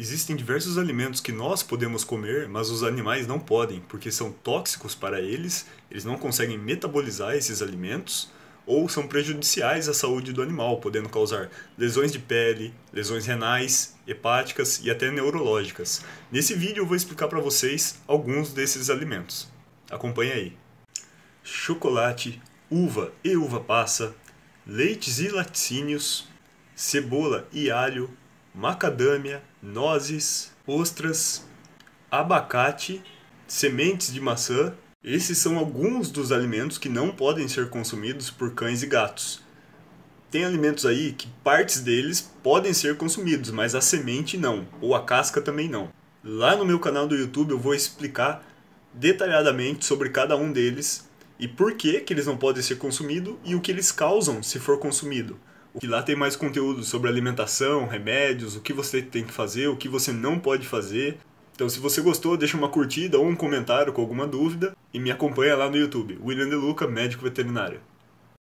Existem diversos alimentos que nós podemos comer, mas os animais não podem, porque são tóxicos para eles, eles não conseguem metabolizar esses alimentos ou são prejudiciais à saúde do animal, podendo causar lesões de pele, lesões renais, hepáticas e até neurológicas. Nesse vídeo eu vou explicar para vocês alguns desses alimentos. Acompanhe aí. Chocolate, uva e uva passa, leites e laticínios, cebola e alho, macadâmia, nozes, ostras, abacate, sementes de maçã. Esses são alguns dos alimentos que não podem ser consumidos por cães e gatos. Tem alimentos aí que partes deles podem ser consumidos, mas a semente não, ou a casca também não. Lá no meu canal do YouTube eu vou explicar detalhadamente sobre cada um deles e por que, que eles não podem ser consumidos e o que eles causam se for consumido. E lá tem mais conteúdo sobre alimentação, remédios, o que você tem que fazer, o que você não pode fazer. Então, se você gostou, deixa uma curtida ou um comentário com alguma dúvida e me acompanha lá no YouTube, William De Luca, médico veterinário.